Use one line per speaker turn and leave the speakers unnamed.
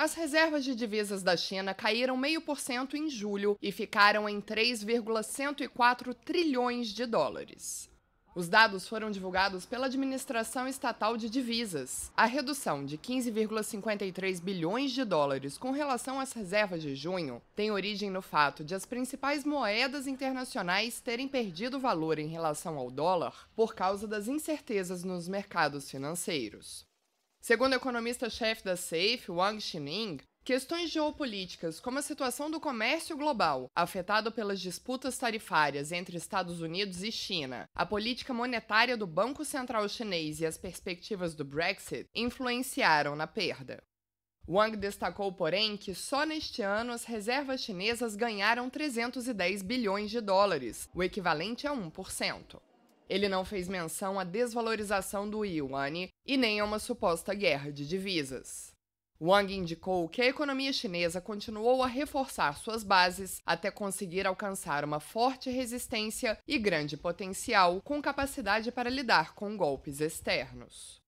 As reservas de divisas da China caíram 0,5% em julho e ficaram em 3,104 trilhões de dólares. Os dados foram divulgados pela Administração Estatal de Divisas. A redução de 15,53 bilhões de dólares com relação às reservas de junho tem origem no fato de as principais moedas internacionais terem perdido valor em relação ao dólar por causa das incertezas nos mercados financeiros. Segundo o economista-chefe da SAFE, Wang Xining, Questões geopolíticas, como a situação do comércio global, afetado pelas disputas tarifárias entre Estados Unidos e China, a política monetária do Banco Central Chinês e as perspectivas do Brexit, influenciaram na perda. Wang destacou, porém, que só neste ano as reservas chinesas ganharam 310 bilhões de dólares, o equivalente a 1%. Ele não fez menção à desvalorização do yuan e nem a uma suposta guerra de divisas. Wang indicou que a economia chinesa continuou a reforçar suas bases até conseguir alcançar uma forte resistência e grande potencial, com capacidade para lidar com golpes externos.